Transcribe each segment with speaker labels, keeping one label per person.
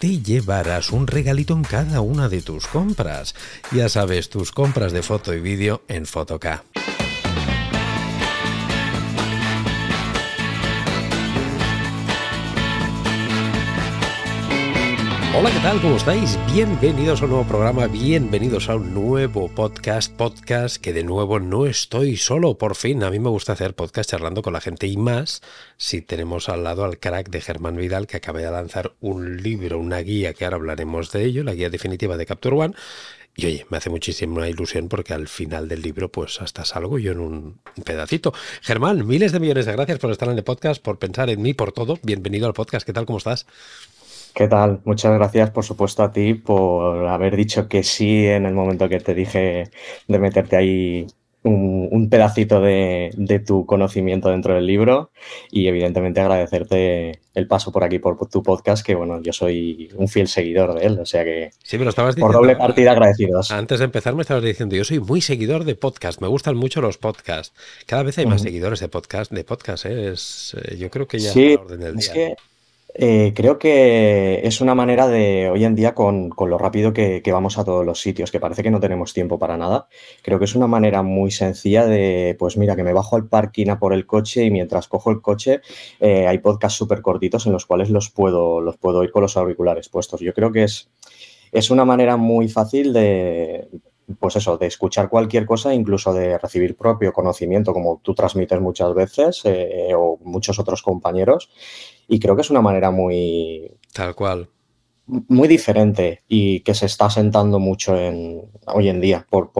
Speaker 1: te llevarás un regalito en cada una de tus compras. Ya sabes, tus compras de foto y vídeo en Fotoca. Hola, ¿qué tal? ¿Cómo estáis? Bienvenidos a un nuevo programa, bienvenidos a un nuevo podcast, podcast que de nuevo no estoy solo, por fin. A mí me gusta hacer podcast charlando con la gente y más si tenemos al lado al crack de Germán Vidal que acaba de lanzar un libro, una guía que ahora hablaremos de ello, la guía definitiva de Capture One. Y oye, me hace muchísima ilusión porque al final del libro pues hasta salgo yo en un pedacito. Germán, miles de millones de gracias por estar en el podcast, por pensar en mí, por todo. Bienvenido al podcast, ¿qué tal? ¿Cómo estás?
Speaker 2: ¿Qué tal? Muchas gracias, por supuesto, a ti por haber dicho que sí en el momento que te dije de meterte ahí un, pedacito de, tu conocimiento dentro del libro y evidentemente agradecerte el paso por aquí, por tu podcast, que bueno, yo soy un fiel seguidor de él, o sea que por doble partida agradecidos. Antes
Speaker 1: de empezar me estabas diciendo, yo soy muy seguidor de podcast, me gustan mucho los podcasts, cada vez hay más seguidores de podcast, de podcast, ¿eh? es, eh, yo creo que ya es la
Speaker 2: orden del día. Eh, creo que es una manera de hoy en día, con, lo rápido que, vamos a todos los sitios, que parece que no tenemos tiempo para nada, creo que es una manera muy sencilla de, pues mira, que me bajo al parking a por el coche y mientras cojo el coche eh, hay podcasts súper cortitos en los cuales los puedo, los puedo ir con los auriculares puestos. Yo creo que es, es una manera muy fácil de, pues eso, de escuchar cualquier cosa, incluso de recibir propio conocimiento, como tú transmites muchas veces eh, eh, o muchos otros compañeros. Y creo que es una manera muy... Tal cual. Muy diferente y que se está sentando mucho en, hoy en día, por,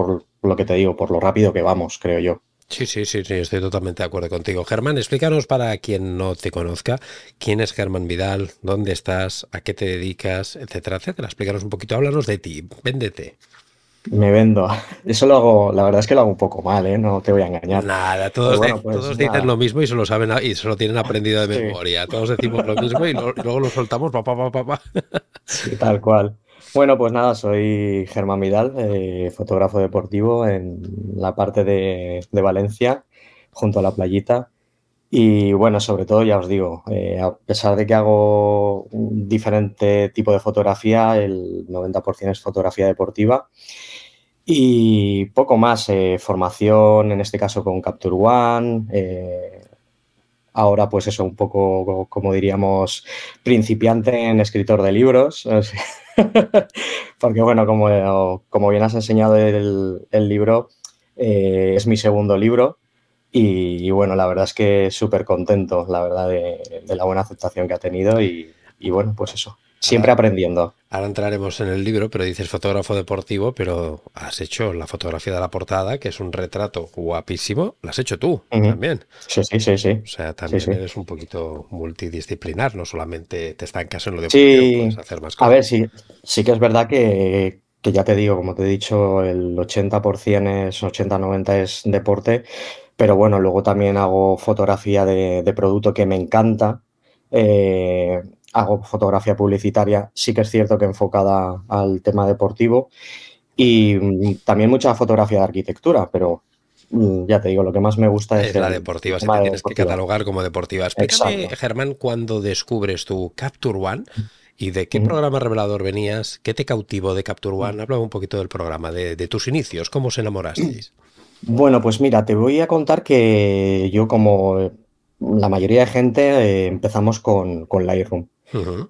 Speaker 2: lo que te digo, por lo rápido que vamos, creo yo.
Speaker 1: Sí, sí, sí, sí, estoy totalmente de acuerdo contigo. Germán, explícanos para quien no te conozca, quién es Germán Vidal, dónde estás, a qué te dedicas, etcétera, etcétera. Explícanos un poquito, háblanos de ti, véndete.
Speaker 2: Me vendo. Eso lo hago, la verdad es que lo hago un poco mal, ¿eh? No te voy a engañar. Nada, todos, pues todos dicen
Speaker 1: lo mismo y se lo saben y se tienen aprendido de memoria. Todos decimos lo mismo y, luego lo soltamos, papá, papá, papá.
Speaker 2: tal cual. Bueno, pues nada, soy Germán Vidal, eh, fotógrafo deportivo en la parte de, de, Valencia, junto a la playita. Y bueno, sobre todo, ya os digo, eh, a pesar de que hago un diferente tipo de fotografía, el 90% es fotografía deportiva. Y poco más, eh, formación, en este caso con Capture One. Eh, ahora, pues eso, un poco, como diríamos, principiante en escritor de libros. Porque, bueno, como, como, bien has enseñado el, libro, eh, es mi segundo libro. Y, bueno, la verdad es que súper contento, la verdad, de, la buena aceptación que ha tenido. y bueno, pues eso. Siempre aprendiendo.
Speaker 1: Ahora entraremos en el libro, pero dices fotógrafo deportivo, pero has hecho la fotografía de la portada, que es un retrato guapísimo, la has hecho tú
Speaker 2: también. Sí, sí, sí, sí. O
Speaker 1: sea, también es eres un poquito multidisciplinar, no solamente te estancas en lo deportivo, sí. puedes hacer más
Speaker 2: cosas. A ver, sí, sí que es verdad que, ya te digo, como te he dicho, el 80% es 80-90 es deporte, pero bueno, luego también hago fotografía de, de producto que me encanta. Eh, hago fotografía publicitaria, sí que es cierto que enfocada al tema deportivo y mm, también mucha fotografía de arquitectura, pero mm, ya te digo, lo que más me gusta es, la deportiva, si te tienes que catalogar
Speaker 1: como deportiva. Explícame, Germán, cuando descubres tu Capture One y de qué programa revelador venías, qué te cautivó de Capture One. Hablaba un poquito del programa, de, tus inicios, cómo os enamorasteis.
Speaker 2: Bueno, pues mira, te voy a contar que yo como la mayoría de gente eh, empezamos con, con Lightroom.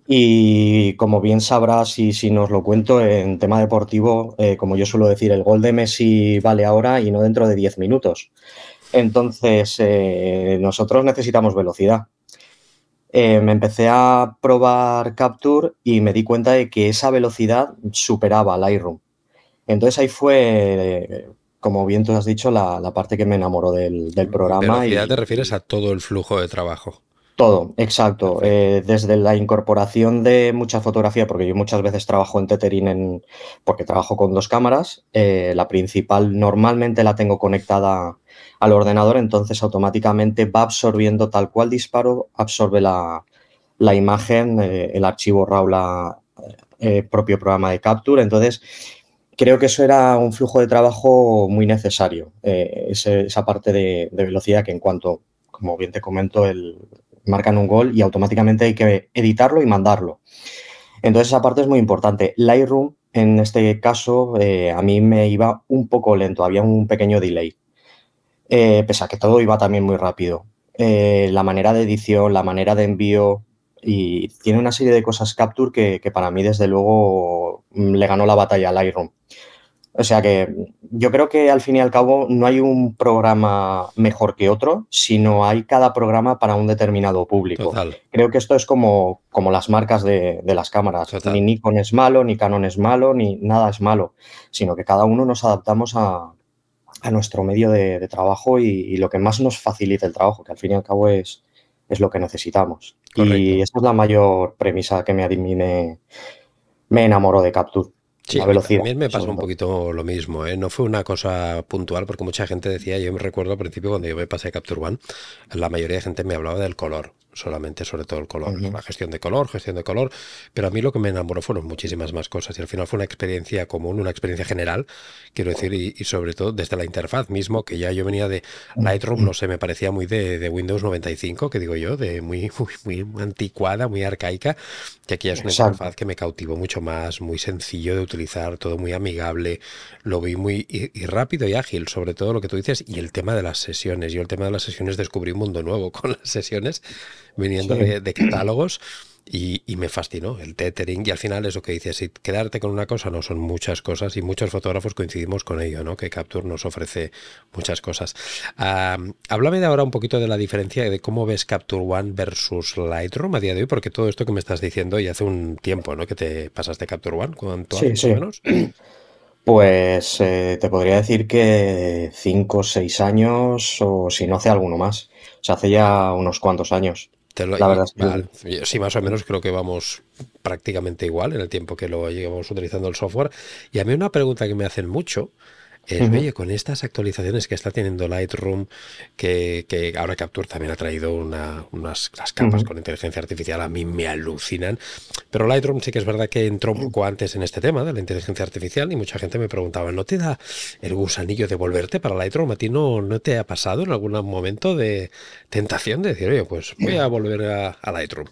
Speaker 2: Y como bien sabrás y si nos lo cuento, en tema deportivo, eh, como yo suelo decir, el gol de Messi vale ahora y no dentro de 10 minutos. Entonces, eh, nosotros necesitamos velocidad. Eh, me empecé a probar Capture y me di cuenta de que esa velocidad superaba iRoom. Entonces ahí fue, como bien tú has dicho, la, parte que me enamoró del, mm, programa. ¿Velocidad
Speaker 1: te refieres a todo el flujo de trabajo?
Speaker 2: Todo, exacto. Eh, desde la incorporación de mucha fotografía, porque yo muchas veces trabajo en Tethering en, porque trabajo con dos cámaras. Eh, la principal normalmente la tengo conectada al ordenador, entonces automáticamente va absorbiendo tal cual disparo, absorbe la, imagen, eh, el archivo Raula, la, propio programa de capture. Entonces, creo que eso era un flujo de trabajo muy necesario, esa parte de, de velocidad que en cuanto, como bien te comento, el marcan un gol y automáticamente hay que editarlo y mandarlo. Entonces esa parte es muy importante. Lightroom en este caso eh, a mí me iba un poco lento, había un pequeño delay, eh, pese a que todo iba también muy rápido. Eh, la manera de edición, la manera de envío y tiene una serie de cosas Capture que, que para mí desde luego le ganó la batalla a Lightroom. O sea que yo creo que al fin y al cabo no hay un programa mejor que otro, sino hay cada programa para un determinado público. Creo que esto es como, como las marcas de, de las cámaras. Ni Nikon es malo, ni Canon es malo, ni nada es malo, sino que cada uno nos adaptamos a, a nuestro medio de, trabajo y, lo que más nos facilita el trabajo, que al fin y al cabo es, es lo que necesitamos. Y esa es la mayor premisa que me, me, me enamoró de Capture. Sí, a me pasó un poquito lo mismo, ¿eh? no fue una cosa puntual porque mucha
Speaker 1: gente decía, yo me recuerdo al principio cuando yo me pasé a Capture One, la mayoría de gente me hablaba del color solamente sobre todo el color, la gestión de color, gestión de color, pero a mí lo que me enamoró fueron muchísimas más cosas y al final fue una experiencia común, una experiencia general, quiero decir, y, sobre todo desde la interfaz mismo, que ya yo venía de Lightroom, no sé, me parecía muy de, Windows 95, que digo yo, de muy, muy, anticuada, muy arcaica, que aquí ya es una interfaz que me cautivó mucho más, muy sencillo de utilizar, todo muy amigable, lo vi muy rápido y ágil, sobre todo lo que tú dices, y el tema de las sesiones. Yo el tema de las sesiones descubrí un mundo nuevo con las sesiones viniendo de, catálogos. Y, me fascinó el tethering y al final es lo que dices, si quedarte con una cosa no son muchas cosas y muchos fotógrafos coincidimos con ello, ¿no? que Capture nos ofrece muchas cosas. háblame de ahora un poquito de la diferencia de cómo ves Capture One versus Lightroom a día de hoy, porque todo esto que me estás diciendo y hace un tiempo ¿no? que te pasaste Capture One, ¿cuánto años?
Speaker 2: Pues eh, te podría decir que 5 o 6 años o si no hace alguno más, o sea, hace ya unos cuantos años.
Speaker 1: Sí, más o menos creo que vamos prácticamente igual en el tiempo que lo llevamos utilizando el software. Y a mí una pregunta que me hacen mucho es bello con estas actualizaciones que está teniendo Lightroom, que, ahora Capture también ha traído unas las capas con inteligencia artificial, a mí me alucinan. Pero Lightroom sí que es verdad que entró un poco antes en este tema de la inteligencia artificial y mucha gente me preguntaba, ¿no te da el gusanillo de volverte para Lightroom? ¿A ti no, no te ha pasado en algún momento de tentación de decir, oye, pues voy a volver a, Lightroom?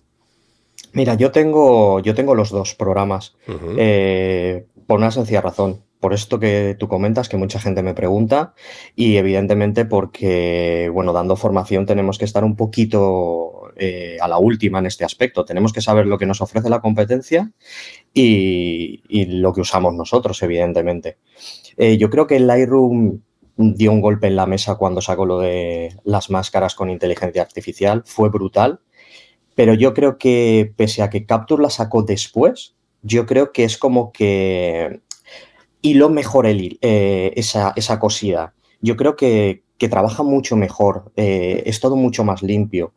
Speaker 2: Mira, yo tengo, yo tengo los dos programas eh, por una sencilla razón por esto que tú comentas, que mucha gente me pregunta, y evidentemente porque, bueno, dando formación tenemos que estar un poquito eh, a la última en este aspecto. Tenemos que saber lo que nos ofrece la competencia y, lo que usamos nosotros, evidentemente. Eh, yo creo que Lightroom dio un golpe en la mesa cuando sacó lo de las máscaras con inteligencia artificial, fue brutal, pero yo creo que pese a que Capture la sacó después, yo creo que es como que y lo mejor el, eh, esa, esa, cosida. Yo creo que, que trabaja mucho mejor, eh, es todo mucho más limpio.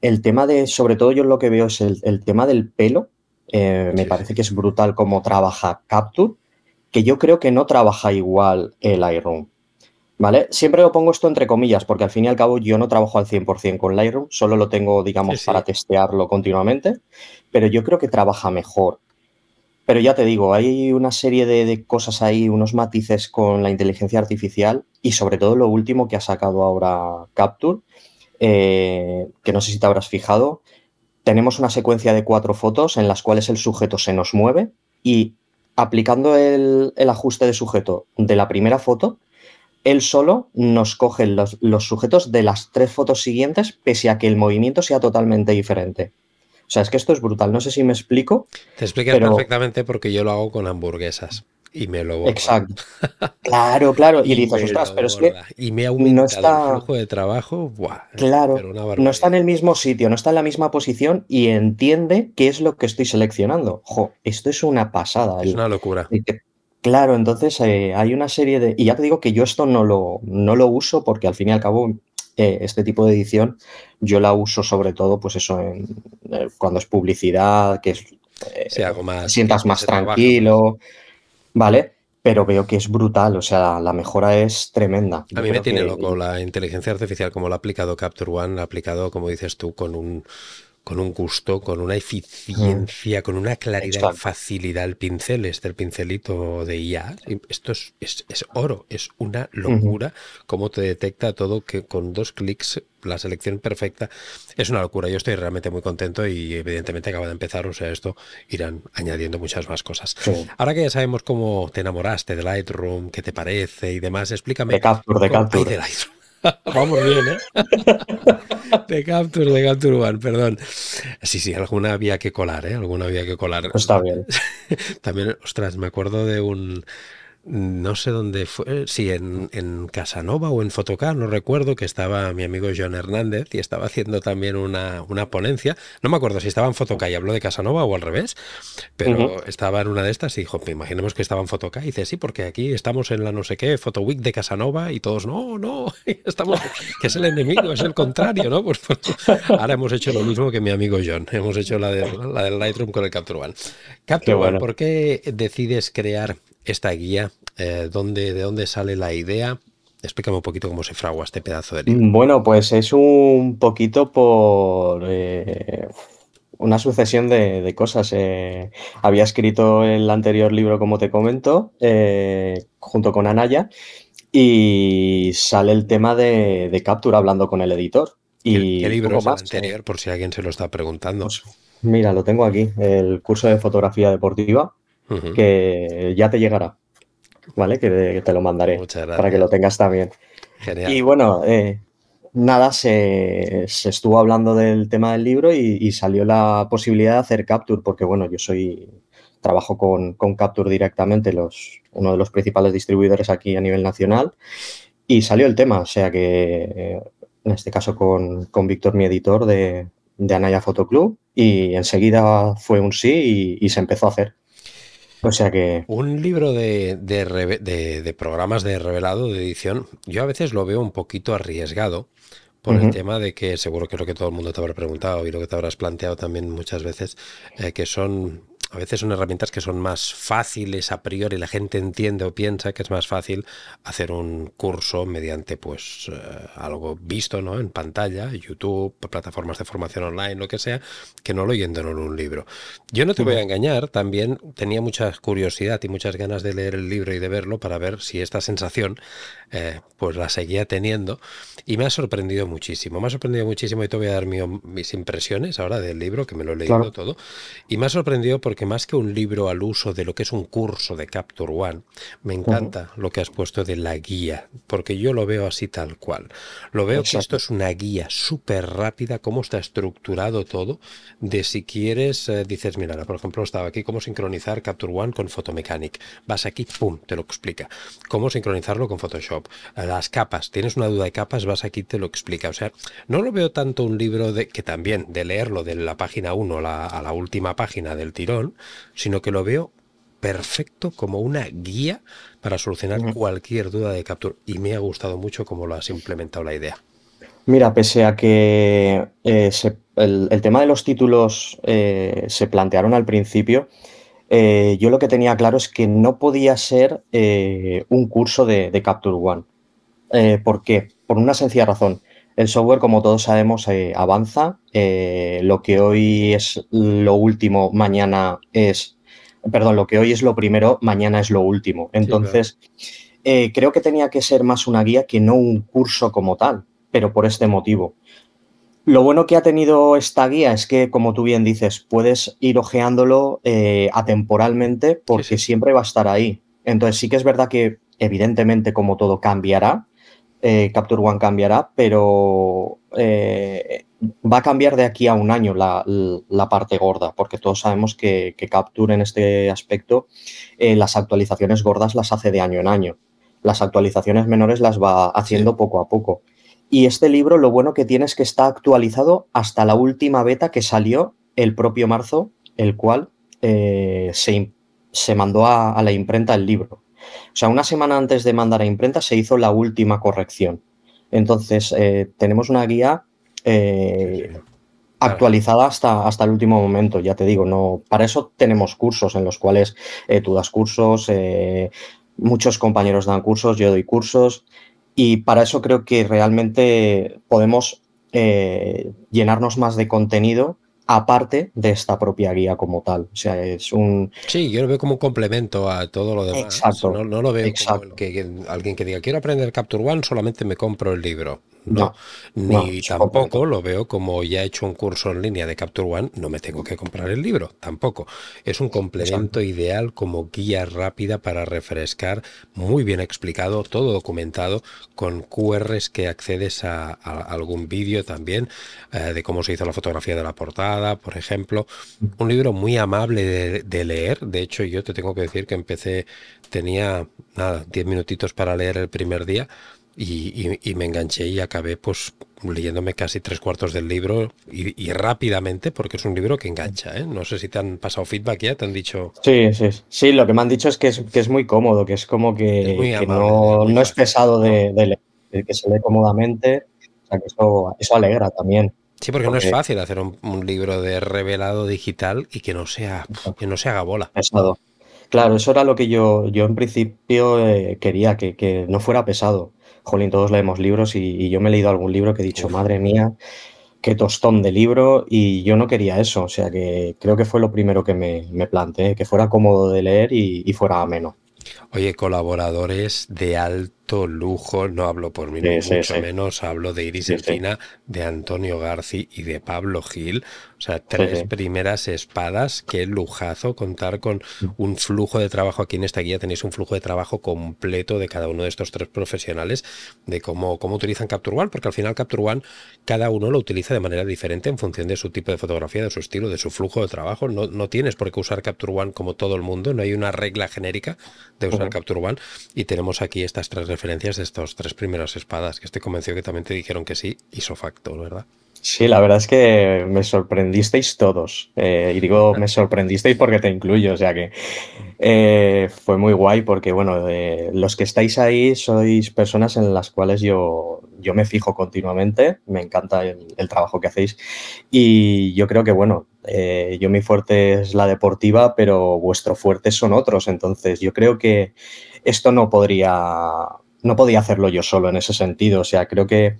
Speaker 2: El tema de, sobre todo yo lo que veo es el, tema del pelo, eh, me parece que es brutal como trabaja Capture, que yo creo que no trabaja igual el Lightroom. ¿Vale? Siempre lo pongo esto entre comillas, porque al fin y al cabo yo no trabajo al 100% con Lightroom, solo lo tengo, digamos, para testearlo continuamente, pero yo creo que trabaja mejor pero ya te digo, hay una serie de, cosas ahí, unos matices con la inteligencia artificial y sobre todo lo último que ha sacado ahora Capture, eh, que no sé si te habrás fijado. Tenemos una secuencia de cuatro fotos en las cuales el sujeto se nos mueve y aplicando el, ajuste de sujeto de la primera foto, él solo nos coge los, sujetos de las tres fotos siguientes, pese a que el movimiento sea totalmente diferente. O sea, es que esto es brutal. No sé si me explico.
Speaker 1: Te explico perfectamente porque yo lo hago con hamburguesas y me lo Exacto. Claro, claro. Y, dices, ostras, pero es que. Y me
Speaker 2: ha no está... el flujo de trabajo. claro. no está en el mismo sitio, no está en la misma posición y entiende qué es lo que estoy seleccionando. Jo, esto es una pasada. Es una locura. Claro, entonces eh, hay una serie de. Y ya te digo que yo esto no lo, no lo uso porque al fin y al cabo eh, este tipo de edición yo la uso sobre todo, pues eso, en, eh, cuando es publicidad, que es...
Speaker 1: Eh, sientas más pues. tranquilo,
Speaker 2: ¿vale? Pero veo que es brutal, o sea, la mejora es tremenda.
Speaker 1: A mí me tiene loco la inteligencia artificial, como lo ha aplicado Capture One, ha aplicado, como dices tú, con un con un gusto, con una eficiencia, mm. con una claridad y facilidad el pincel, este el pincelito de IA. Esto es, oro, es una locura como cómo te detecta todo que con dos clics la selección perfecta. Es una locura, yo estoy realmente muy contento y evidentemente acaba de empezar, o sea, esto irán añadiendo muchas más cosas. Ahora que ya sabemos cómo te enamoraste de Lightroom, qué te parece y demás, explícame. De de de Lightroom. Vamos bien, ¿eh? De Capture, de Capture One, perdón. Sí, sí, alguna había que colar, ¿eh? Alguna había que colar. Está bien. También, ostras, me acuerdo de un no sé dónde fue, eh, si en, Casanova o en Fotocar, no recuerdo, que estaba mi amigo John Hernández y estaba haciendo también una, una ponencia. No me acuerdo si estaba en Fotocar y habló de Casanova o al revés, pero estaba en una de estas y dijo, imaginemos que estaba en Fotocá. Y dice, sí, porque aquí estamos en la no sé qué, Photo Week de Casanova y todos, no, no, estamos, que es el enemigo, es el contrario, ¿no? Pues, pues, ahora hemos hecho lo mismo que mi amigo John, hemos hecho la, de, la del Lightroom con el Capture One. Capture One, ¿por qué decides crear esta guía? Eh, ¿De dónde sale la idea? Explícame un poquito cómo
Speaker 2: se fragua este pedazo de libro. Bueno, pues es un poquito por eh, una sucesión de, cosas. Eh, había escrito el anterior libro, como te comento, junto con Anaya, y sale el tema de, captura hablando con el editor. Y ¿Qué, libro más, anterior, por si alguien se lo está preguntando? Pues, mira, lo tengo aquí, el curso de fotografía deportiva que ya te llegará, ¿vale? Que, te lo mandaré para que lo tengas también. Y bueno, eh, nada, se, estuvo hablando del tema del libro y, salió la posibilidad de hacer Capture, porque bueno, yo soy, trabajo con, con Capture directamente, los, uno de los principales distribuidores aquí a nivel nacional, y salió el tema, o sea que eh, en este caso con, con Víctor, mi editor de, de Anaya Fotoclub, y enseguida fue un sí y se empezó a hacer sea que...
Speaker 1: Un libro de, programas de revelado, de edición, yo a veces lo veo un poquito arriesgado por el tema de que seguro que es lo que todo el mundo te habrá preguntado y lo que te habrás planteado también muchas veces, eh, que son a veces son herramientas que son más fáciles a priori, la gente entiende o piensa que es más fácil hacer un curso mediante pues eh, algo visto ¿no? en pantalla, YouTube, plataformas de formación online, lo que sea, que no leyéndolo en un libro. Yo no te voy a engañar, también tenía mucha curiosidad y muchas ganas de leer el libro y de verlo para ver si esta sensación eh, pues la seguía teniendo y me ha sorprendido muchísimo, me ha sorprendido muchísimo y te voy a dar mis impresiones ahora del libro, que me lo he leído todo, y me ha sorprendido porque que más que un libro al uso de lo que es un curso de Capture One, me encanta lo que has puesto de la guía, porque yo lo veo así tal cual. Lo veo que esto es una guía súper rápida, cómo está estructurado todo, de si quieres, eh, dices, mira, por ejemplo, estaba aquí, cómo sincronizar Capture One con Photomechanic. Vas aquí, pum, te lo explica. Cómo sincronizarlo con Photoshop. Las capas, tienes una duda de capas, vas aquí, te lo explica. O sea, no lo veo tanto un libro que también, de leerlo de la página 1 a la última página del tirón, sino que lo veo perfecto como una guía para solucionar cualquier duda de Capture. Y me ha gustado mucho cómo lo has implementado la idea.
Speaker 2: Mira, pese a que eh, el, tema de los títulos eh, se plantearon al principio, eh, yo lo que tenía claro es que no podía ser un curso de, de Capture One. ¿Por qué? Por una sencilla razón. El software, como todos sabemos, eh, avanza. Eh, lo que hoy es lo último, mañana es. Perdón, lo que hoy es lo primero, mañana es lo último. Entonces, eh, creo que tenía que ser más una guía que no un curso como tal, pero por este motivo. Lo bueno que ha tenido esta guía es que, como tú bien dices, puedes ir ojeándolo atemporalmente porque siempre va a estar ahí. Entonces, sí que es verdad que, evidentemente, como todo cambiará, eh, Capture One cambiará, pero eh, va a cambiar de aquí a un año la, parte gorda, porque todos sabemos que, Capture en este aspecto eh, las actualizaciones gordas las hace de año en año. Las actualizaciones menores las va haciendo poco a poco. Y este libro lo bueno que tiene es que está actualizado hasta la última beta que salió el propio marzo, el cual se, mandó a la imprenta el libro. O sea, una semana antes de mandar a imprenta se hizo la última corrección. Entonces, eh, tenemos una guía eh, actualizada hasta, el último momento, ya te digo, no, para eso tenemos cursos en los cuales eh, tú das cursos, muchos compañeros dan cursos, yo doy cursos, y para eso creo que realmente podemos llenarnos más de contenido aparte de esta propia guía como tal. O sea, es un...
Speaker 1: Sí, yo lo veo como un complemento a todo lo demás. Exacto. No, lo veo como alguien que diga, quiero aprender Capture One, solamente me compro el libro. No, ni tampoco lo veo como ya he hecho un curso en línea de Capture One, no me tengo que comprar el libro, tampoco. Es un complemento ideal como guía rápida para refrescar, muy bien explicado, todo documentado, con QRs que accedes a, algún vídeo también eh, de cómo se hizo la fotografía de la portada, por ejemplo. Un libro muy amable de, de leer, de hecho yo te tengo que decir que empecé, tenía nada, 10 minutitos para leer el primer día y, me enganché y acabé pues leyéndome casi tres cuartos del libro y, rápidamente porque es un libro que engancha. ¿eh? No sé si te han pasado feedback ya, te han dicho...
Speaker 2: Sí, sí, sí, lo que me han dicho es que es, que es muy cómodo, que es como que, no, es, pesado de, leer, que se lee cómodamente, o sea que eso, eso alegra también. Sí, porque, no es fácil
Speaker 1: hacer un, libro de revelado digital y que no sea que no se haga bola.
Speaker 2: Claro, eso era lo que yo, yo en principio eh, quería, que, que no fuera pesado jolín, todos leemos libros y, yo me he leído algún libro que he dicho, madre mía, qué tostón de libro y yo no quería eso, o sea que creo que fue lo primero que me, me planteé, que fuera cómodo de leer y, y fuera ameno.
Speaker 1: Oye, colaboradores de alto lujo, no hablo por mí, mucho menos hablo de Iris Espina de Antonio Garci y de Pablo Gil. O sea, tres primeras espadas, qué lujazo contar con mm. un flujo de trabajo. Aquí en esta guía tenéis un flujo de trabajo completo de cada uno de estos tres profesionales, de cómo, cómo utilizan Capture One, porque al final Capture One cada uno lo utiliza de manera diferente en función de su tipo de fotografía, de su estilo, de su flujo de trabajo. No, no tienes por qué usar Capture One como todo el mundo, no hay una regla genérica de usar Capture One y tenemos aquí estas tres de estos tres primeros espadas, que estoy convencido que también te dijeron que sí, hizo facto ¿verdad?
Speaker 2: Sí, la verdad es que me sorprendisteis todos. Eh, y digo, me sorprendisteis porque te incluyo, o sea que eh, fue muy guay porque, bueno, eh, los que estáis ahí sois personas en las cuales yo, yo me fijo continuamente, me encanta el, el trabajo que hacéis y yo creo que, bueno, yo mi fuerte es la deportiva, pero vuestro fuerte son otros, entonces yo creo que esto no podría no podía hacerlo yo solo en ese sentido. O sea, creo que,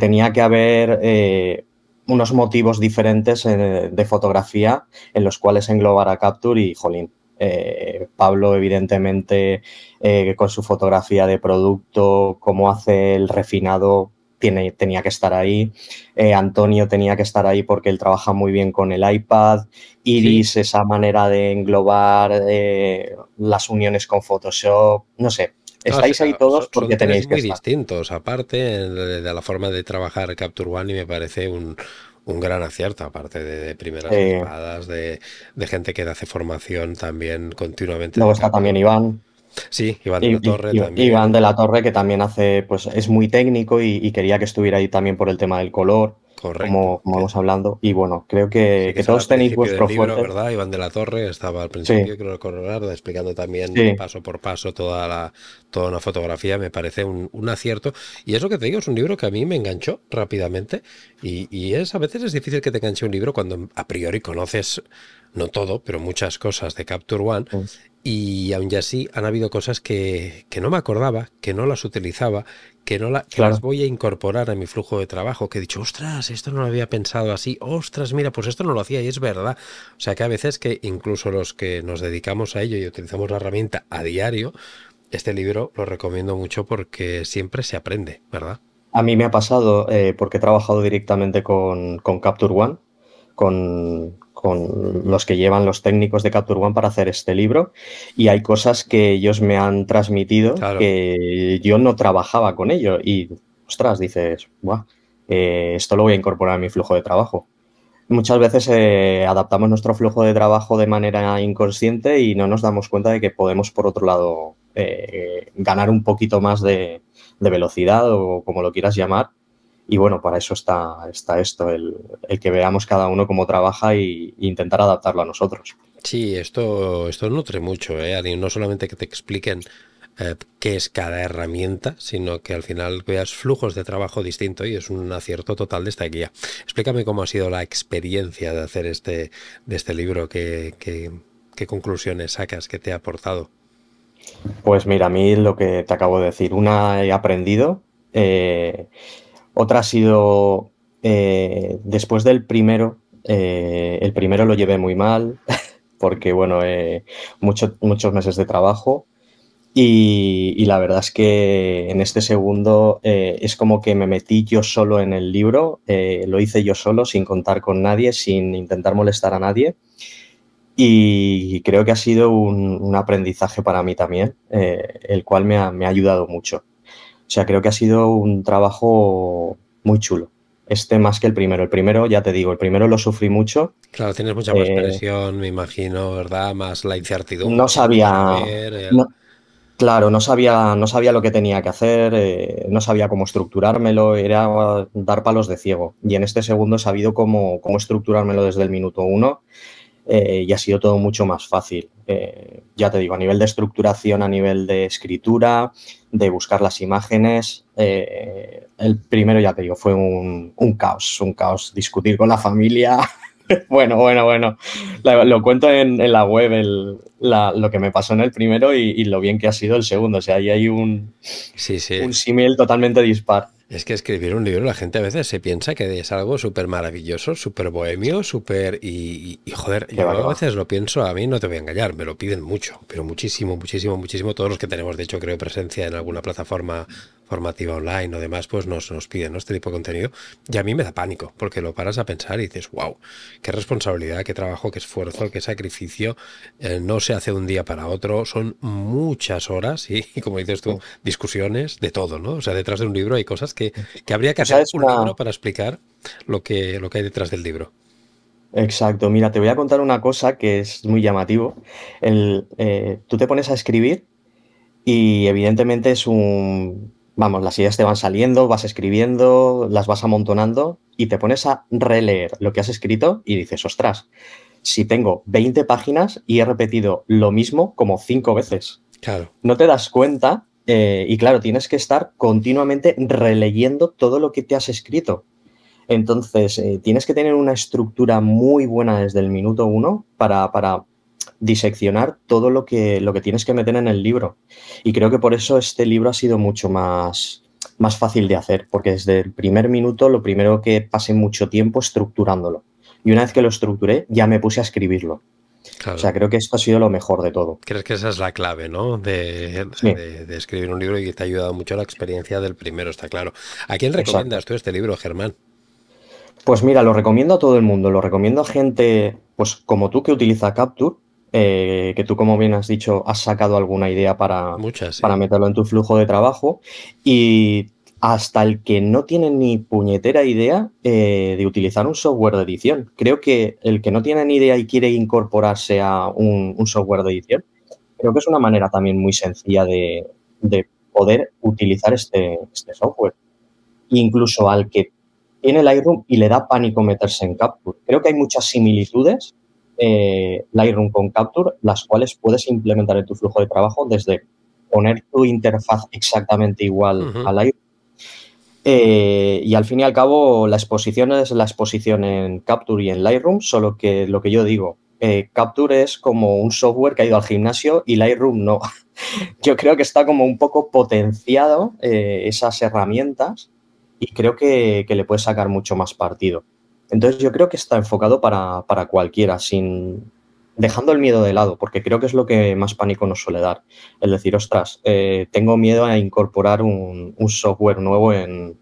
Speaker 2: tenía que haber eh, unos motivos diferentes eh, de fotografía en los cuales englobar a Capture y Jolín. Eh, Pablo, evidentemente, con su fotografía de producto, cómo hace el refinado, tiene, tenía que estar ahí. Antonio tenía que estar ahí porque él trabaja muy bien con el iPad. Iris, esa manera de englobar las uniones con Photoshop, no sé Estáis ahí todos porque tenéis muy
Speaker 1: distintos, aparte de la forma de trabajar Capture One y me parece un, gran acierto, aparte de, primeras
Speaker 2: entradas de, gente que hace formación también continuamente. Luego está también Iván. Sí, Iván de la Torre también. Iván de la Torre, que también hace, pues es muy técnico y, quería que estuviera ahí también por el tema del color. Como, vamos hablando. Y bueno, creo que, todos tenéis vuestro libro,
Speaker 1: ¿verdad? Iván de la Torre estaba al principio, sí. creo explicando también paso por paso toda la toda una fotografía. Me parece un, acierto. Y es lo que te digo, es un libro que a mí me enganchó rápidamente. Y, y es a veces es difícil que te enganche un libro cuando a priori conoces no todo, pero muchas cosas de Capture One. Y aún así han habido cosas que, que, no me acordaba, que no las utilizaba, que no las voy a incorporar a mi flujo de trabajo, que he dicho, ostras, esto no lo había pensado así, ostras, mira, pues esto no lo hacía y es verdad. O sea que a veces que incluso los que nos dedicamos a ello y utilizamos la herramienta a diario, este libro lo recomiendo mucho porque siempre se aprende, ¿verdad?
Speaker 2: A mí me ha pasado eh, porque he trabajado directamente con, con Capture One, con, con los que llevan los técnicos de Capture One para hacer este libro y hay cosas que ellos me han transmitido que yo no trabajaba con ello y, ostras, dices, eh, esto lo voy a incorporar a mi flujo de trabajo. Muchas veces eh, adaptamos nuestro flujo de trabajo de manera inconsciente y no nos damos cuenta de que podemos, por otro lado, eh, ganar un poquito más de velocidad o como lo quieras llamar y bueno, para eso está, está esto, el, que veamos cada uno cómo trabaja e intentar adaptarlo a nosotros.
Speaker 1: Sí, esto, esto nutre mucho, ¿eh? No solamente que te expliquen eh, qué es cada herramienta, sino que al final veas flujos de trabajo distinto y es un acierto total de esta guía. Explícame cómo ha sido la experiencia de hacer este, de este libro, qué, qué, conclusiones sacas, qué te ha aportado.
Speaker 2: Pues mira, a mí lo que te acabo de decir, una he aprendido, eh, otra ha sido eh, después del primero. Eh, el primero lo llevé muy mal porque, bueno, eh, muchos meses de trabajo. Y, la verdad es que en este segundo es como que me metí yo solo en el libro, lo hice yo solo, sin contar con nadie, sin intentar molestar a nadie. Y creo que ha sido un, aprendizaje para mí también, el cual me ha ayudado mucho. O sea, creo que ha sido un trabajo muy chulo. Este más que el primero. El primero, ya te digo, el primero lo sufrí mucho.
Speaker 1: Claro, tienes mucha más eh, presión, me imagino, ¿verdad? Más la incertidumbre. No sabía.
Speaker 2: claro, no sabía, no sabía lo que tenía que hacer, eh, no sabía cómo estructurármelo, era dar palos de ciego. Y en este segundo he sabido cómo, cómo estructurármelo desde el minuto uno eh, y ha sido todo mucho más fácil. Eh, ya te digo, a nivel de estructuración, a nivel de escritura, de buscar las imágenes, eh, el primero, ya te digo, fue un, caos, un caos. Discutir con la familia. bueno, bueno, bueno. Lo, cuento en, la web, lo que me pasó en el primero y, lo bien que ha sido el segundo. O sea, ahí hay un, sí, un símil totalmente dispar. Es
Speaker 1: que escribir un libro, la gente a veces se piensa que es algo súper maravilloso, súper bohemio, súper... Y, joder, yo a veces lo pienso, a mí no te voy a engañar, me lo piden mucho, pero muchísimo, muchísimo, muchísimo. Todos los que tenemos, de hecho, creo presencia en alguna plataforma formativa online o demás, pues nos, nos piden este tipo de contenido. Y a mí me da pánico, porque lo paras a pensar y dices, wow, qué responsabilidad, qué trabajo, qué esfuerzo, qué sacrificio. Eh, no se hace de un día para otro, son muchas horas y, como dices tú, discusiones de todo, ¿no? O sea, detrás de un libro hay cosas que, habría que pues hacer un libro para explicar lo que, lo que hay detrás del libro.
Speaker 2: Exacto, mira, te voy a contar una cosa que es muy llamativo. El, eh, tú te pones a escribir y evidentemente es un, vamos, las ideas te van saliendo, vas escribiendo, las vas amontonando y te pones a releer lo que has escrito y dices, ostras, si tengo 20 páginas y he repetido lo mismo como cinco veces. Claro. No te das cuenta eh, y claro, tienes que estar continuamente releyendo todo lo que te has escrito. Entonces, eh, tienes que tener una estructura muy buena desde el minuto uno para, para diseccionar todo lo que, lo que tienes que meter en el libro. Y creo que por eso este libro ha sido mucho más, más fácil de hacer, porque desde el primer minuto lo primero que pasé mucho tiempo estructurándolo. Y una vez que lo estructuré, ya me puse a escribirlo. O sea, creo que esto ha sido lo mejor de todo.
Speaker 1: Crees que esa es la clave, ¿no? De, escribir un libro y que te ha ayudado mucho la experiencia del primero, está claro. ¿A quién recomiendas tú este libro, Germán?
Speaker 2: Pues mira, lo recomiendo a todo el mundo. Lo recomiendo a gente, pues como tú, que utiliza Capture eh, que tú, como bien has dicho, has sacado alguna idea para, meterlo en tu flujo de trabajo. Y hasta el que no tiene ni puñetera idea eh, de utilizar un software de edición. Creo que el que no tiene ni idea y quiere incorporarse a un, software de edición, creo que es una manera también muy sencilla de, poder utilizar este, este, software. incluso al que tiene Lightroom y le da pánico meterse en Capture. Creo que hay muchas similitudes eh, Lightroom con Capture, las cuales puedes implementar en tu flujo de trabajo desde poner tu interfaz exactamente igual a Lightroom. Eh, y al fin y al cabo, la exposición es la exposición en Capture y en Lightroom, solo que lo que yo digo, eh, Capture es como un software que ha ido al gimnasio y Lightroom no. yo creo que está como un poco potenciado esas herramientas y creo que, que le puedes sacar mucho más partido. Entonces yo creo que está enfocado para, cualquiera, sin dejando el miedo de lado, porque creo que es lo que más pánico nos suele dar. El decir, ostras, eh, tengo miedo a incorporar un, software nuevo en,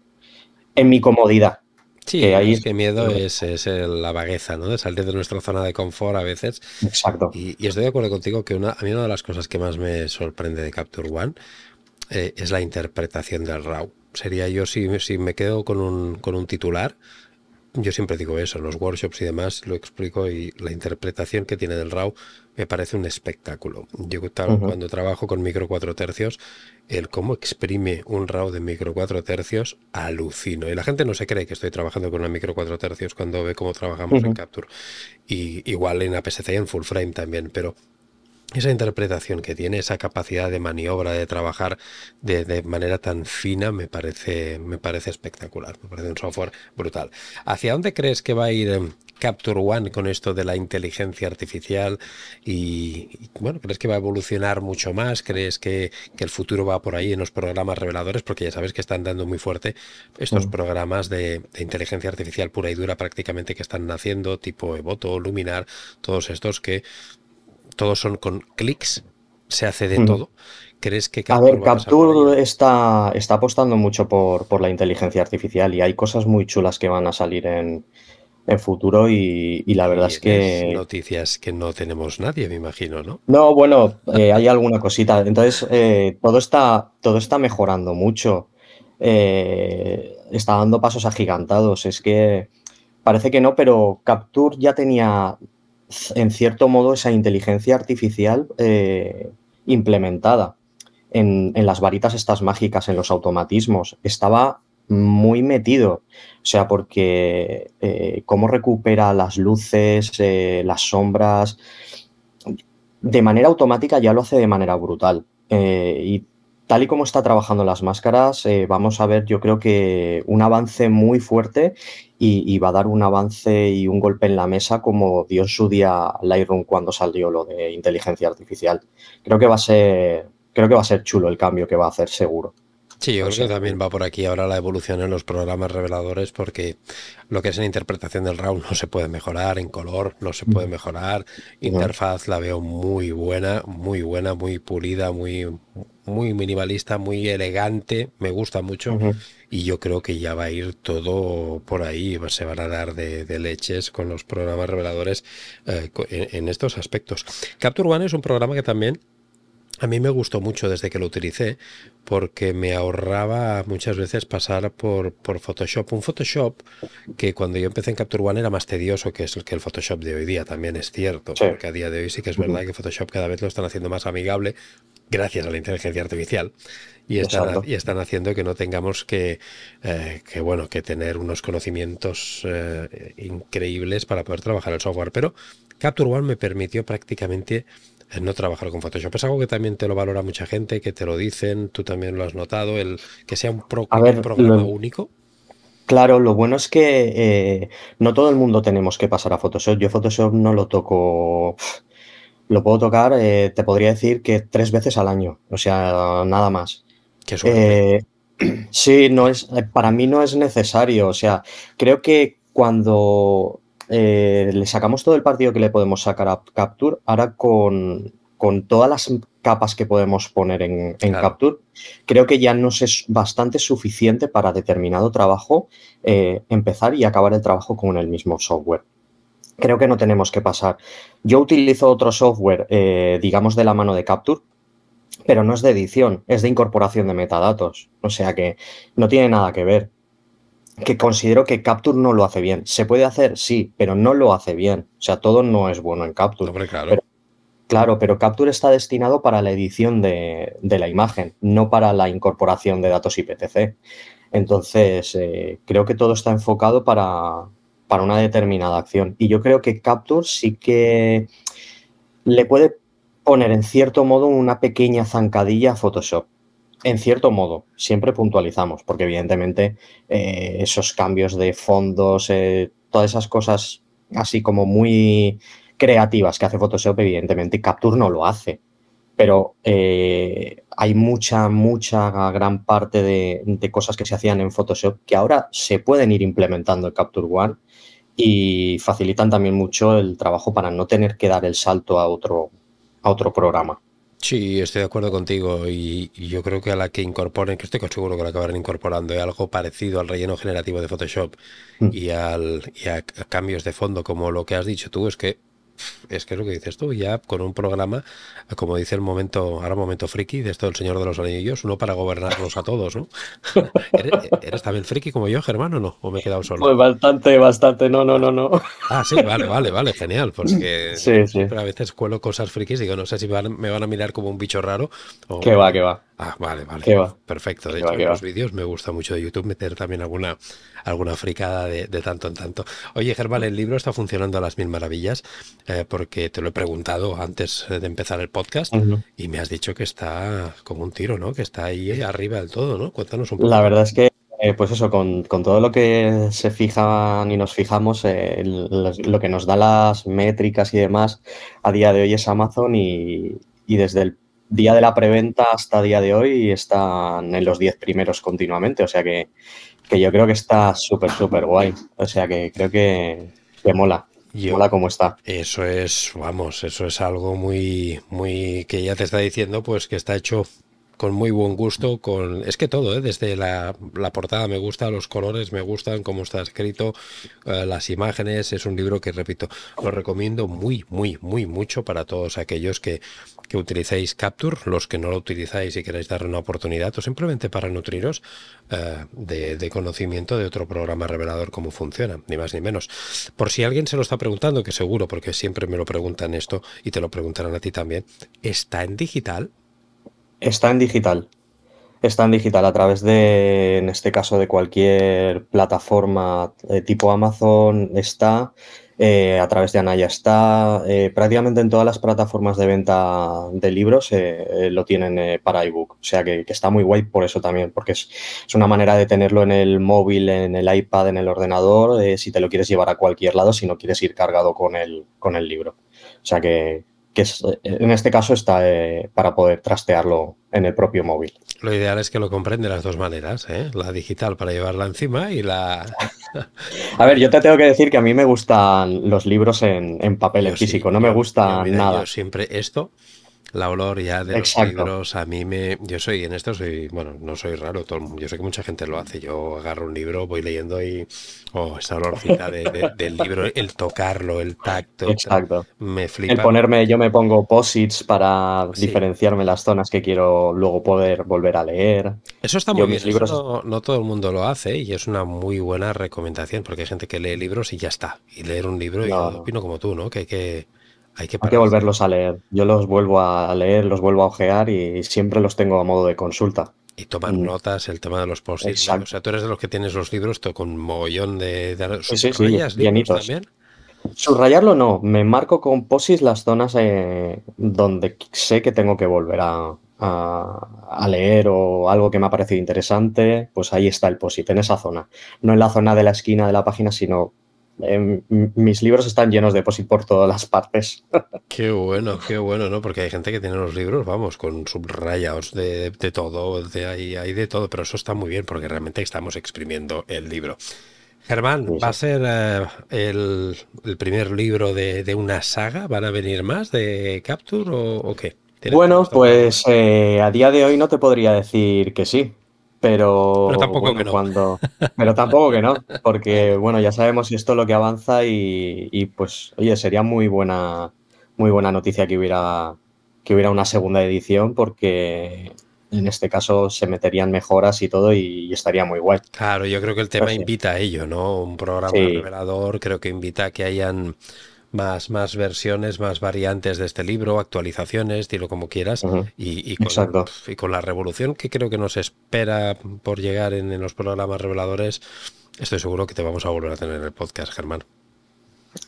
Speaker 2: mi comodidad. Sí, que ahí... es
Speaker 1: que miedo es, la vagueza, ¿no? De salir de nuestra zona de confort a veces. Exacto. Y, estoy de acuerdo contigo que una, a mí una de las cosas que más me sorprende de Capture One eh, es la interpretación del RAW. Sería yo si, si me quedo con un, con un titular, yo siempre digo eso, en los workshops y demás lo explico y la interpretación que tiene del RAW me parece un espectáculo. Yo cuando trabajo con micro 4 tercios, el cómo exprime un RAW de micro 4 tercios alucino. Y la gente no se cree que estoy trabajando con una micro 4 tercios cuando ve cómo trabajamos en Capture. Y igual en APS-C en full frame también, pero esa interpretación que tiene, esa capacidad de maniobra, de trabajar de, manera tan fina, me parece, me parece espectacular, me parece un software brutal. ¿Hacia dónde crees que va a ir em, Capture One con esto de la inteligencia artificial? Y, bueno, ¿crees que va a evolucionar mucho más? ¿Crees que, el futuro va por ahí en los programas reveladores? Porque ya sabes que están dando muy fuerte estos mm. programas de, de, inteligencia artificial pura y dura prácticamente que están naciendo, tipo Evoto, Luminar, todos estos que todos son con clics, se hace de mm. todo. ¿Crees que A ver,
Speaker 2: Capture está, está apostando mucho por, por, la inteligencia artificial y hay cosas muy chulas que van a salir en, en futuro y, la verdad es que...
Speaker 1: Noticias que no tenemos nadie, me imagino, ¿no?
Speaker 2: No, bueno, eh, hay alguna cosita. Entonces, eh, todo, está, todo está mejorando mucho. Eh, está dando pasos agigantados. Es que parece que no, pero Capture ya tenía, en cierto modo, esa inteligencia artificial eh, implementada en, las varitas estas mágicas, en los automatismos. Estaba muy metido, o sea, porque eh, cómo recupera las luces, eh, las sombras, de manera automática ya lo hace de manera brutal. y tal y como está trabajando las máscaras, vamos a ver, yo creo que un avance muy fuerte y, va a dar un avance y un golpe en la mesa como dio su día Lightroom cuando salió lo de inteligencia artificial. Creo que va a ser, creo que va a ser chulo el cambio que va a hacer seguro.
Speaker 1: Sí, yo creo que también va por aquí ahora la evolución en los programas reveladores porque lo que es en interpretación del RAW no se puede mejorar, en color no se puede mm. mejorar, interfaz la veo muy buena, muy buena, muy pulida, muy, muy minimalista, muy elegante, me gusta mucho y yo creo que ya va a ir todo por ahí, se van a dar de, leches con los programas reveladores eh, en, estos aspectos. Capture One es un programa que también a mí me gustó mucho desde que lo utilicé porque me ahorraba muchas veces pasar por, por Photoshop. Un Photoshop que cuando yo empecé en Capture One era más tedioso que, el Photoshop de hoy día, también es cierto, porque a día de hoy sí que es verdad que Photoshop cada vez lo están haciendo más amigable gracias a la inteligencia artificial y están, haciendo que no tengamos que, eh, bueno que tener unos conocimientos eh, increíbles para poder trabajar el software pero Capture One me permitió prácticamente eh, no trabajar con Photoshop. Es algo que también te lo valora mucha gente, que te lo dicen, tú también lo has notado, el que sea un, programa único.
Speaker 2: Claro, lo bueno es que no todo el mundo tenemos que pasar a Photoshop. Yo Photoshop no lo toco lo puedo tocar, eh, te podría decir que tres veces al año, o sea, nada más. Eh, sí, no es, eh, para mí no es necesario, o sea, creo que cuando le sacamos todo el partido que le podemos sacar a Capture, ahora con, todas las capas que podemos poner en, Capture, creo que ya nos es bastante suficiente para determinado trabajo empezar y acabar el trabajo con el mismo software creo que no tenemos que pasar. Yo utilizo otro software, eh, digamos, de la mano de Capture, pero no es de edición, es de incorporación de metadatos. O sea que no tiene nada que ver. Que considero que Capture no lo hace bien. Se puede hacer, sí, pero no lo hace bien. O sea, todo no es bueno en Capture. claro. Pero, claro, pero Capture está destinado para la edición de, la imagen, no para la incorporación de datos IPTC. Entonces, eh, creo que todo está enfocado para, para una determinada acción. Y yo creo que Capture sí que le puede poner en cierto modo una pequeña zancadilla a Photoshop. En cierto modo, siempre puntualizamos, porque evidentemente eh, esos cambios de fondos, eh, todas esas cosas así como muy creativas que hace Photoshop, evidentemente Capture no lo hace. Pero eh, hay mucha, mucha gran parte de, de, cosas que se hacían en Photoshop que ahora se pueden ir implementando en Capture One y facilitan también mucho el trabajo para no tener que dar el salto a otro, a otro programa.
Speaker 1: Sí, estoy de acuerdo contigo y, yo creo que a la que incorporen, que estoy seguro que la acabarán incorporando, es algo parecido al relleno generativo de Photoshop mm. y, al, a cambios de fondo, como lo que has dicho tú, es que es que es lo que dices tú, ya con un programa, como dice el momento, ahora momento friki, de esto del Señor de los Anillos, uno para gobernarnos a todos, ¿no? ¿Eres, también friki como yo, Germán, o no? ¿O me he quedado solo?
Speaker 2: Pues bastante, bastante, no, no, no, no. Ah, sí, vale, vale,
Speaker 1: vale, genial, porque
Speaker 2: sí, a
Speaker 1: veces cuelo cosas frikis digo, no sé si me van a mirar como un bicho raro. Que va, que va. Ah, vale, vale. Perfecto. De hecho, los vídeos me gusta mucho de YouTube meter también alguna, alguna fricada de, tanto en tanto. Oye, Germán, el libro está funcionando a las mil maravillas eh, porque te lo he preguntado antes eh, de empezar el podcast y me has dicho que está como un tiro, ¿no? Que está ahí arriba del todo, ¿no? Cuéntanos un poco. La verdad
Speaker 2: es que eh, pues eso, con, todo lo que se fijan y nos fijamos, lo, que nos da las métricas y demás a día de hoy es Amazon y, y desde el día de la preventa hasta día de hoy están en los 10 primeros continuamente. O sea que, que yo creo que está súper, súper guay. O sea que creo que, que mola. mola como está.
Speaker 1: Eso es, vamos, eso es algo muy, muy que ya te está diciendo, pues que está hecho con muy buen gusto, con es que todo, ¿eh? desde la, la, portada me gusta, los colores me gustan, cómo está escrito, eh, las imágenes, es un libro que, repito, lo recomiendo muy, muy, muy mucho para todos aquellos que, que utilicéis Capture, los que no lo utilizáis y queréis darle una oportunidad, o simplemente para nutriros eh, de, de, conocimiento de otro programa revelador, cómo funciona, ni más ni menos. Por si alguien se lo está preguntando, que seguro, porque
Speaker 2: siempre me lo preguntan esto y te lo preguntarán a ti también, ¿está en digital? Está en digital. Está en digital a través de, en este caso, de cualquier plataforma eh, tipo Amazon, está, eh, a través de Anaya está, eh, prácticamente en todas las plataformas de venta de libros lo tienen para iBook, O sea que, está muy guay por eso también, porque es, es, una manera de tenerlo en el móvil, en el iPad, en el ordenador, si te lo quieres llevar a cualquier lado, si no quieres ir cargado con el, con el libro. O sea que, que eh, en este caso está eh, para poder trastearlo en el propio móvil.
Speaker 1: Lo ideal es que lo comprende de las dos maneras, ¿eh? la digital para llevarla encima y la...
Speaker 2: a ver, yo te tengo que decir que a mí me gustan los libros en, en papel, en físico, no me gusta nada. siempre esto, la olor ya de los libros, a
Speaker 1: mí me. Yo soy, en esto soy. Bueno, no soy raro, todo yo sé que mucha gente lo hace. Yo agarro un libro, voy leyendo y. Oh,
Speaker 2: esa olorcita de, del libro,
Speaker 1: el tocarlo, el tacto. Exacto.
Speaker 2: Me flipa. El ponerme, yo me pongo posits para diferenciarme las zonas que quiero luego poder volver a leer. Eso está muy bien. Mis libros...
Speaker 1: No, todo el mundo lo hace y es una muy buena recomendación porque hay gente que lee libros y ya está. Y leer un libro, y opino como tú, ¿no? Que hay
Speaker 2: que hay que, volverlos a leer. Yo los vuelvo a leer, los vuelvo a ojear y siempre los tengo a modo de consulta. Y tomar mm. notas, el tema de los post O
Speaker 1: sea, tú eres de los que tienes los libros
Speaker 2: con mogollón de...
Speaker 1: de sí, sí, también?
Speaker 2: Subrayarlo no, me marco con posis las zonas eh, donde sé que tengo que volver a, a, leer o algo que me ha parecido interesante, pues ahí está el posit, en esa zona. No en la zona de la esquina de la página, sino mis libros están llenos de POSIT por todas las partes.
Speaker 1: Qué bueno, qué bueno, ¿no? Porque hay gente que tiene los libros, vamos, con subrayados de, todo, de, ahí hay de todo, pero eso está muy bien porque realmente estamos exprimiendo el libro. Germán, ¿va a ser eh, el, primer libro de, una saga? ¿Van a venir más de Capture o, qué?
Speaker 2: Bueno, pues eh, a día de hoy no te podría decir que sí, pero, tampoco que no. pero tampoco que no, porque bueno, ya sabemos si esto es lo que avanza y, pues, oye, sería muy buena, muy buena noticia que hubiera, que hubiera una segunda edición porque en este caso se meterían mejoras y todo y, estaría muy guay.
Speaker 1: Claro, yo creo que el tema invita a ello, ¿no? Un programa revelador creo que invita a que hayan más, más versiones, más variantes de este libro, actualizaciones, dilo como quieras, y, y, con, la revolución que creo que nos espera por llegar en, los programas reveladores, estoy seguro que te vamos a volver a tener en el podcast, Germán.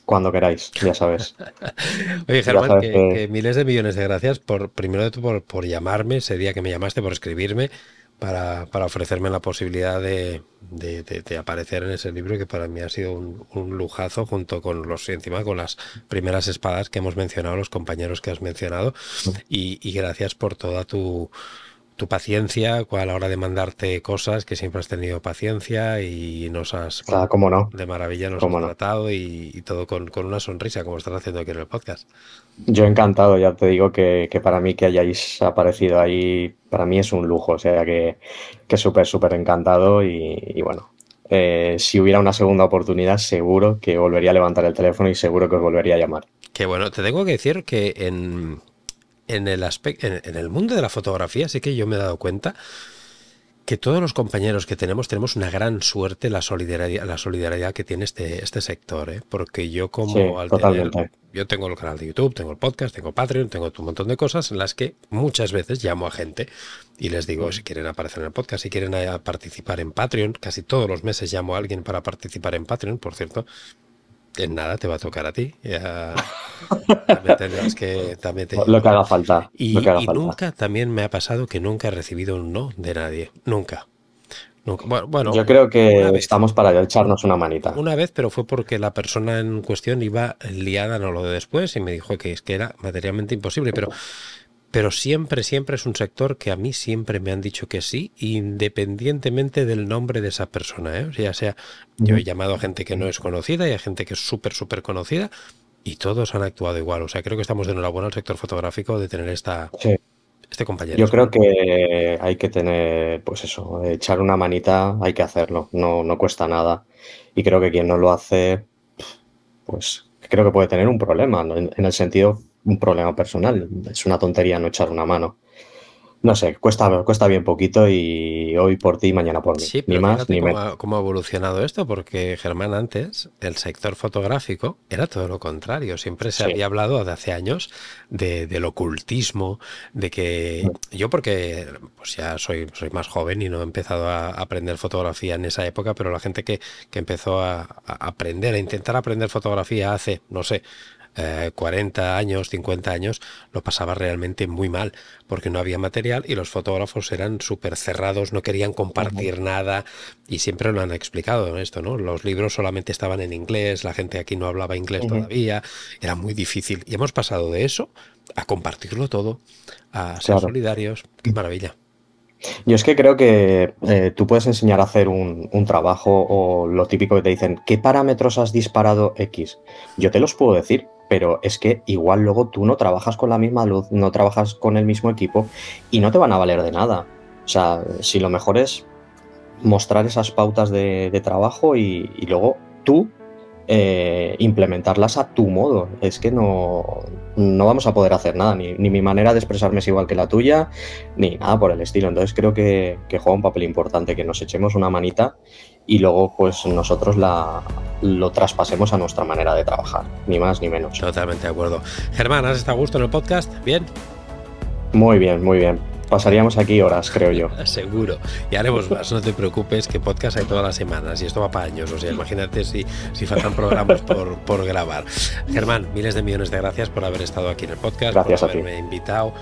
Speaker 2: Cuando queráis, ya sabes. Oye, Germán,
Speaker 1: miles de millones de gracias por, primero de todo, por, por llamarme ese día que me llamaste, por escribirme para, para ofrecerme la posibilidad de, aparecer en ese libro que para mí ha sido un, lujazo junto con los encima con las primeras espadas que hemos mencionado los compañeros que has mencionado y, gracias por toda tu tu paciencia a la hora de mandarte cosas, que siempre has tenido paciencia y nos has... Ah, de maravilla nos has tratado y, todo con, con, una sonrisa, como estás haciendo
Speaker 2: aquí en el podcast. Yo encantado, ya te digo que, para mí que hayáis aparecido ahí, para mí es un lujo, o sea que, que súper, súper encantado y, bueno, eh, si hubiera una segunda oportunidad seguro que volvería a levantar el teléfono y seguro que os volvería a llamar.
Speaker 1: Que bueno, te tengo que decir que en, en el aspecto, en el mundo de la fotografía sí que yo me he dado cuenta que todos los compañeros que tenemos tenemos una gran suerte la solidaridad, la solidaridad que tiene este, este sector, ¿eh? porque yo como yo tengo el canal de YouTube, tengo el podcast, tengo Patreon, tengo un montón de cosas en las que muchas veces llamo a gente y les digo mm. si quieren aparecer en el podcast, si quieren eh, participar en Patreon, casi todos los meses llamo a alguien para participar en Patreon, por cierto, en nada te va a tocar a ti. que. lo que haga falta. Y, nunca también me ha pasado que nunca he recibido un no de nadie. Nunca. Bueno, bueno, yo
Speaker 2: creo que estamos para echarnos una manita.
Speaker 1: Una vez, pero fue porque la persona en cuestión iba liada no lo de después y me dijo que es que era materialmente imposible. Pero pero siempre, siempre es un sector que a mí siempre me han dicho que sí, independientemente del nombre de esa persona. ¿eh? O sea, yo he llamado a gente que no es conocida y a gente que es súper, súper conocida y todos han actuado igual. O sea, creo que estamos de enhorabuena al sector fotográfico de tener esta... Este compañero. Yo creo
Speaker 2: que hay que tener, pues eso, echar una manita, hay que hacerlo, no, no cuesta nada. Y creo que quien no lo hace, pues creo que puede tener un problema, en el sentido un problema personal. Es una tontería no echar una mano. No sé, cuesta, cuesta bien poquito y hoy por ti y mañana por mí. Sí, ni más ni cómo menos. Ha,
Speaker 1: cómo ha evolucionado esto, porque Germán, antes el sector fotográfico era todo lo contrario. Siempre se había hablado de hace años del ocultismo, de que mm. yo porque pues ya soy, soy más joven y no he empezado a aprender fotografía en esa época, pero la gente que, empezó a aprender, a intentar aprender fotografía hace, no sé, 40 eh, años, 50 años, lo pasaba realmente muy mal, porque no había material y los fotógrafos eran súper cerrados, no querían compartir nada y siempre lo han explicado esto, ¿no? Los libros solamente estaban en inglés, la gente aquí no hablaba inglés todavía, era muy difícil y hemos pasado de eso a compartirlo todo, a ser solidarios, qué maravilla.
Speaker 2: Yo es que creo que eh, tú puedes enseñar a hacer un, un, trabajo o lo típico que te dicen, ¿qué parámetros has disparado X? Yo te los puedo decir, pero es que igual luego tú no trabajas con la misma luz, no trabajas con el mismo equipo y no te van a valer de nada. O sea, si lo mejor es mostrar esas pautas de, trabajo y, luego tú eh, implementarlas a tu modo. Es que no, vamos a poder hacer nada, ni, mi manera de expresarme es igual que la tuya, ni nada por el estilo. Entonces creo que juega un papel importante que nos echemos una manita y luego pues nosotros la, lo traspasemos a nuestra manera de trabajar, ni más ni menos. Totalmente de acuerdo.
Speaker 1: Germán, ¿has estado a gusto en el podcast? ¿Bien?
Speaker 2: Muy bien, muy bien. Pasaríamos aquí horas, creo yo.
Speaker 1: Seguro. Y haremos más, no te preocupes, que podcast hay todas las semanas y esto va para años. O sea, imagínate si, si faltan programas por, grabar. Germán, miles de millones de gracias por haber estado aquí en el podcast, gracias por haberme a ti. invitado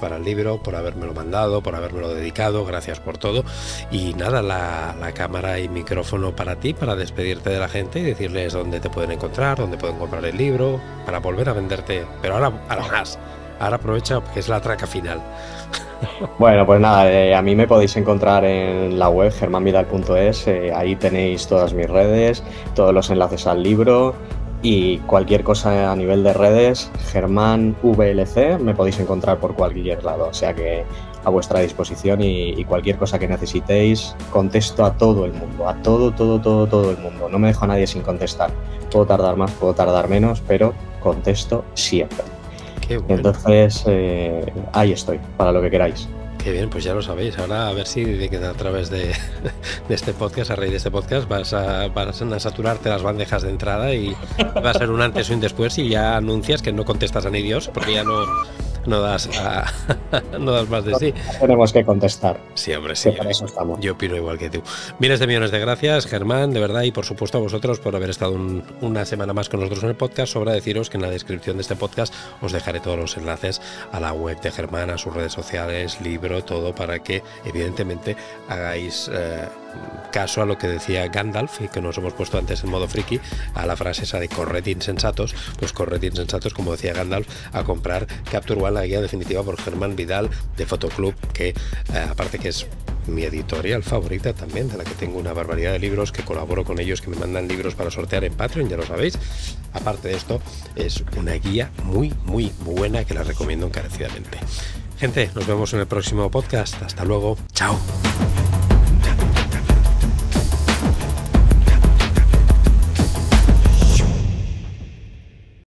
Speaker 1: para el libro, por habérmelo mandado, por habérmelo dedicado, gracias por todo. Y nada, la, cámara y micrófono para ti, para despedirte de la gente y decirles dónde te pueden encontrar, dónde pueden comprar el libro, para volver a venderte. Pero ahora, ahora más, ahora aprovecha que es la traca final.
Speaker 2: Bueno, pues nada, eh, a mí me podéis encontrar en la web germanvidal.es, eh, ahí tenéis todas mis redes, todos los enlaces al libro, y cualquier cosa a nivel de redes, Germán VLC, me podéis encontrar por cualquier lado. O sea que a vuestra disposición y, cualquier cosa que necesitéis, contesto a todo el mundo, a todo, todo, todo, todo el mundo. No me dejo a nadie sin contestar. Puedo tardar más, puedo tardar menos, pero contesto siempre. Entonces, eh, ahí estoy, para lo que queráis
Speaker 1: bien, pues ya lo sabéis. Ahora a ver si a través de, este podcast, a raíz de este podcast, vas a, vas a saturarte las bandejas de entrada y va a ser un antes y un después y ya anuncias que no contestas a ni Dios porque ya no, no das, no das más de sí. Tenemos
Speaker 2: que contestar. Siempre hombre, sí. estamos. Yo opino igual que tú.
Speaker 1: Miles de millones de gracias, Germán, de verdad, y por supuesto a vosotros por haber estado una semana más con nosotros en el podcast. Sobra deciros que en la descripción de este podcast os dejaré todos los enlaces a la web de Germán, a sus redes sociales, libro, todo, para que evidentemente hagáis... Eh, caso a lo que decía Gandalf y que nos hemos puesto antes en modo friki, a la frase esa de corred insensatos, pues corred insensatos, como decía Gandalf, a comprar Capture One, la guía definitiva por Germán Vidal de Fotoclub, que eh, aparte que es mi editorial favorita también, de la que tengo una barbaridad de libros, que colaboro con ellos, que me mandan libros para sortear en Patreon, ya lo sabéis. Aparte de esto, es una guía muy, muy buena que la recomiendo encarecidamente. Gente, nos vemos en el próximo podcast. Hasta luego. Chao.